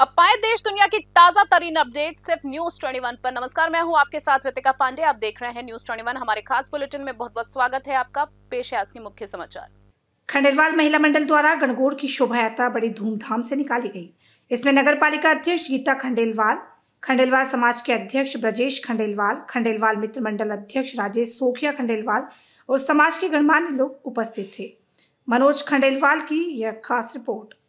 अब पाए देश दुनिया की ताजा तरीन अपडेट सिर्फ न्यूज ट्वेंटी वन पर नमस्कार मैं हूं आपके साथ रितिका पांडे आप देख रहे हैं न्यूज ट्वेंटी वन हमारे खास बुलेटिन में बहुत बहुत स्वागत है आपका पेश है आज के मुख्य समाचार खंडेलवाल महिला मंडल द्वारा गणगौर की शोभा यात्रा बड़ी धूमधाम से निकाली गई इसमें नगर पालिका अध्यक्ष गीता खंडेलवाल खंडेलवाल समाज के अध्यक्ष ब्रजेश खंडेलवाल खंडेलवाल मित्र मंडल अध्यक्ष राजेश सोखिया खंडेलवाल और समाज के गणमान्य लोग उपस्थित थे मनोज खंडेलवाल की यह खास रिपोर्ट